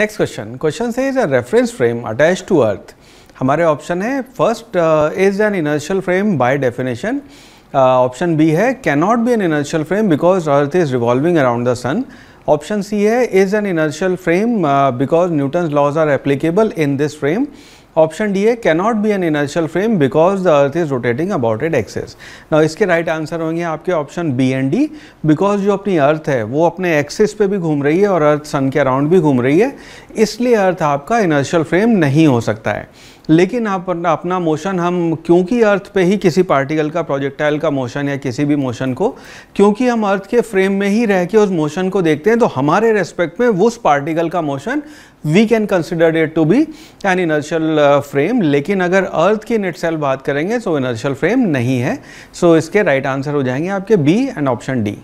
next question question से is a reference frame attach to earth हमारे option है first is an inertial frame by definition option B है can not be an inertial frame because earth is revolving around the sun option C है is an inertial frame because Newton laws are applicable in this frame option D है cannot be an inertial frame because the earth is rotating about its axis ना इसके right right answer होंगे आपके option B and D because जो अपनी अर्थ है वो अपने एक्सेस पे भी घूम रही है और अर्थ सन के अराउंड भी घूम रही है इसलिए अर्थ आपका इनर्शियल फ्रेम नहीं हो सकता है लेकिन आप अपना मोशन हम क्योंकि अर्थ पे ही किसी पार्टिकल का प्रोजेक्टाइल का मोशन या किसी भी मोशन को क्योंकि हम अर्थ के फ्रेम में ही रह के उस मोशन को देखते हैं तो हमारे रेस्पेक्ट में उस पार्टिकल का motion we can consider it to be an inertial frame लेकिन अगर अर्थ की नेट सेल बात करेंगे सो इनर्शियल फ्रेम नहीं है सो so इसके राइट right आंसर हो जाएंगे आपके बी एंड ऑप्शन डी